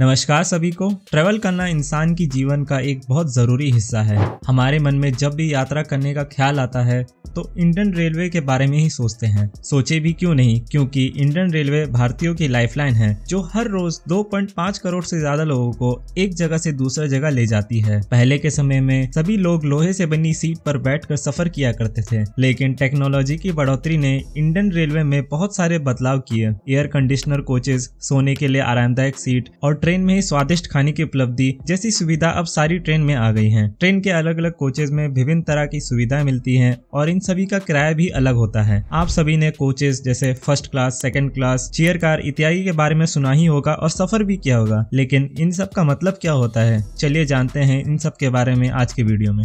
नमस्कार सभी को ट्रेवल करना इंसान की जीवन का एक बहुत ज़रूरी हिस्सा है हमारे मन में जब भी यात्रा करने का ख्याल आता है तो इंडियन रेलवे के बारे में ही सोचते हैं सोचे भी क्यों नहीं क्योंकि इंडियन रेलवे भारतीयों की लाइफलाइन है जो हर रोज 2.5 करोड़ से ज्यादा लोगों को एक जगह से दूसरा जगह ले जाती है पहले के समय में सभी लोग लोहे से बनी सीट पर कर सफर किया करते थे लेकिन टेक्नोलॉजी की बढ़ोतरी ने इंडियन रेलवे में बहुत सारे बदलाव किए एयर कंडीशनर कोचेज सोने के लिए आरामदायक सीट और ट्रेन में ही स्वादिष्ट खाने की उपलब्धि जैसी सुविधा अब सारी ट्रेन में आ गई है ट्रेन के अलग अलग कोचेज में विभिन्न तरह की सुविधाएं मिलती है और इन सभी का किराया भी अलग होता है आप सभी ने कोचेस जैसे first class second class chair car इत्यादि के बारे में सुना ही होगा और सफर भी किया होगा लेकिन इन सब का मतलब क्या होता है चलिए जानते हैं इन सब के बारे में आज के वीडियो में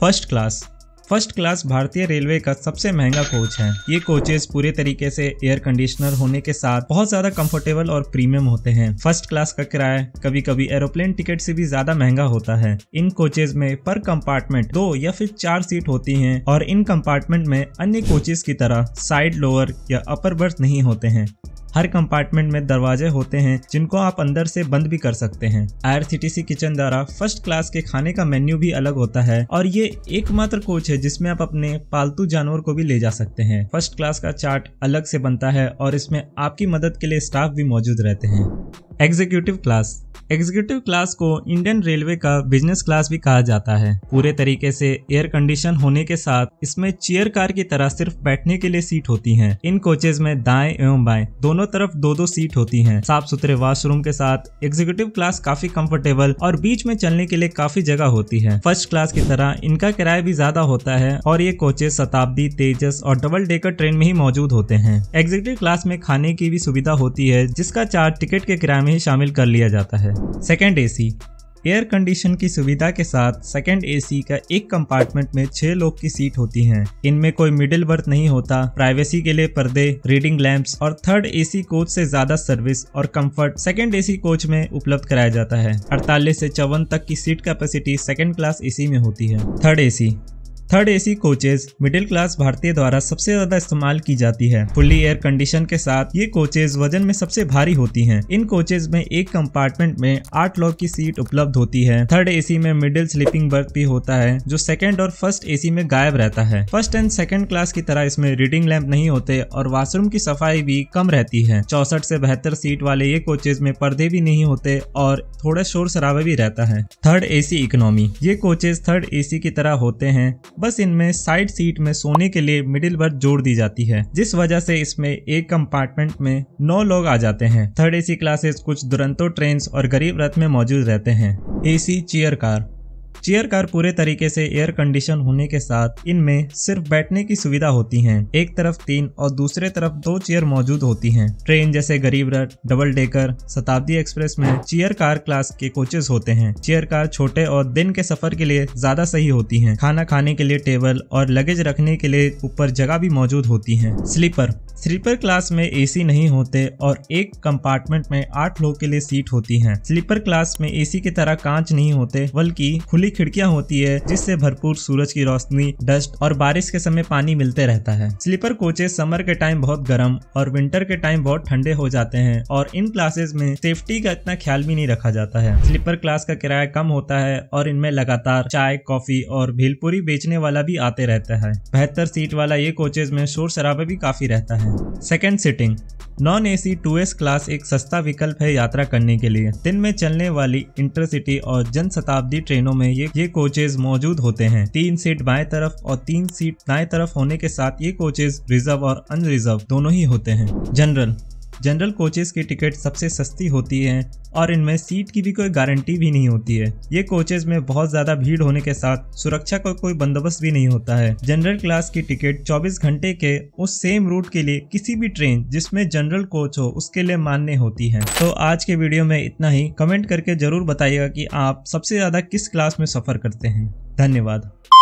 फर्स्ट क्लास फर्स्ट क्लास भारतीय रेलवे का सबसे महंगा कोच है ये कोचेस पूरे तरीके से एयर कंडीशनर होने के साथ बहुत ज्यादा कंफर्टेबल और प्रीमियम होते हैं फर्स्ट क्लास का किराया कभी कभी एरोप्लेन टिकट से भी ज्यादा महंगा होता है इन कोचेज में पर कंपार्टमेंट दो या फिर चार सीट होती है और इन कंपार्टमेंट में अन्य कोचेज की तरह साइड लोअर या अपर बर्थ नहीं होते हैं हर कंपार्टमेंट में दरवाजे होते हैं जिनको आप अंदर से बंद भी कर सकते हैं आयर किचन द्वारा फर्स्ट क्लास के खाने का मेन्यू भी अलग होता है और ये एकमात्र कोच है जिसमें आप अपने पालतू जानवर को भी ले जा सकते हैं फर्स्ट क्लास का चार्ट अलग से बनता है और इसमें आपकी मदद के लिए स्टाफ भी मौजूद रहते हैं एग्जीक्यूटिव क्लास एग्जीक्यूटिव क्लास को इंडियन रेलवे का बिजनेस क्लास भी कहा जाता है पूरे तरीके से एयर कंडीशन होने के साथ इसमें चेयर कार की तरह सिर्फ बैठने के लिए सीट होती हैं। इन कोचेज में दाएं एवं बाएं दोनों तरफ दो दो सीट होती हैं। साफ सुथरे वॉशरूम के साथ एग्जीक्यूटिव क्लास काफी कम्फर्टेबल और बीच में चलने के लिए काफी जगह होती है फर्स्ट क्लास की तरह इनका किराया भी ज्यादा होता है और ये कोचेज शताब्दी तेजस और डबल डेकर ट्रेन में ही मौजूद होते हैं एग्जीक्यूटिव क्लास में खाने की भी सुविधा होती है जिसका चार्ज टिकट के किराए सुविधा में शामिल कर लिया जाता है सेकेंड ए एयर कंडीशन की सुविधा के साथ सेकेंड एसी का एक कंपार्टमेंट में छह लोग की सीट होती हैं। इनमें कोई मिडिल बर्थ नहीं होता प्राइवेसी के लिए पर्दे रीडिंग लैंप्स और थर्ड एसी कोच से ज्यादा सर्विस और कंफर्ट सेकेंड एसी कोच में उपलब्ध कराया जाता है अड़तालीस से चौवन तक की seat capacity second class AC में होती है third A third AC coaches middle class भारतीय द्वारा सबसे ज्यादा इस्तेमाल की जाती है फुल्ली एयर कंडीशन के साथ ये कोचेज वजन में सबसे भारी होती हैं। इन कोचेज में एक कंपार्टमेंट में आठ लोग की सीट उपलब्ध होती है थर्ड एसी में मिडिल स्लीपिंग बर्थ भी होता है जो सेकेंड और फर्स्ट ए में गायब रहता है फर्स्ट एंड सेकेंड क्लास की तरह इसमें रीडिंग लैम्प नहीं होते और वाशरूम की सफाई भी कम रहती है चौसठ से बेहतर सीट वाले ये कोचेज में पर्दे भी नहीं होते और थोड़ा शोर शराबा भी रहता है थर्ड एसी इकोनॉमी ये कोचेज थर्ड एसी की तरह होते हैं बस इनमें साइड सीट में सोने के लिए मिडिल बर्थ जोड़ दी जाती है जिस वजह से इसमें एक कंपार्टमेंट में नौ लोग आ जाते हैं थर्ड एसी क्लासेस कुछ दुरंतो ट्रेन और गरीब रथ में मौजूद रहते हैं AC chair car chair car पूरे तरीके से एयर कंडीशन होने के साथ इनमें सिर्फ बैठने की सुविधा होती है एक तरफ तीन और दूसरे तरफ दो चेयर मौजूद होती हैं। ट्रेन जैसे Garib Rath double decker Shatabdi express में चेयर कार क्लास के कोचेज होते हैं चेयर कार छोटे और दिन के सफर के लिए ज्यादा सही होती है खाना खाने के लिए टेबल और लगेज रखने के लिए ऊपर जगह भी मौजूद होती है स्लीपर स्लीपर क्लास में एसी नहीं होते और एक कंपार्टमेंट में आठ लोग के लिए सीट होती है स्लीपर क्लास में एसी की तरह कांच नहीं होते बल्कि खुले खुली खिड़कियां होती है जिससे भरपूर सूरज की रोशनी डस्ट और बारिश के समय पानी मिलते रहता है स्लीपर कोचेस समर के टाइम बहुत गर्म और विंटर के टाइम बहुत ठंडे हो जाते हैं और इन क्लासेस में सेफ्टी का इतना ख्याल भी नहीं रखा जाता है स्लीपर क्लास का किराया कम होता है और इनमें लगातार चाय कॉफी और भीलपुरी बेचने वाला भी आते रहता है बेहतर सीट वाला ये कोचेज में शोर शराबा भी काफी रहता है second sitting non AC 2S class एक सस्ता विकल्प है यात्रा करने के लिए दिन में चलने वाली इंटरसिटी और जन शताब्दी ट्रेनों में ये ये कोचेज मौजूद होते हैं तीन सीट बाएं तरफ और तीन सीट दाएं तरफ होने के साथ ये कोचेज रिजर्व और अनरिजर्व दोनों ही होते हैं जनरल जनरल कोचेज की टिकट सबसे सस्ती होती है और इनमें सीट की भी कोई गारंटी भी नहीं होती है ये कोचेज में बहुत ज्यादा भीड़ होने के साथ सुरक्षा का को कोई बंदोबस्त भी नहीं होता है जनरल क्लास की टिकट 24 घंटे के उस सेम रूट के लिए किसी भी ट्रेन जिसमें जनरल कोच हो उसके लिए मान्य होती है तो आज के वीडियो में इतना ही कमेंट करके जरूर बताइएगा की आप सबसे ज्यादा किस क्लास में सफर करते हैं धन्यवाद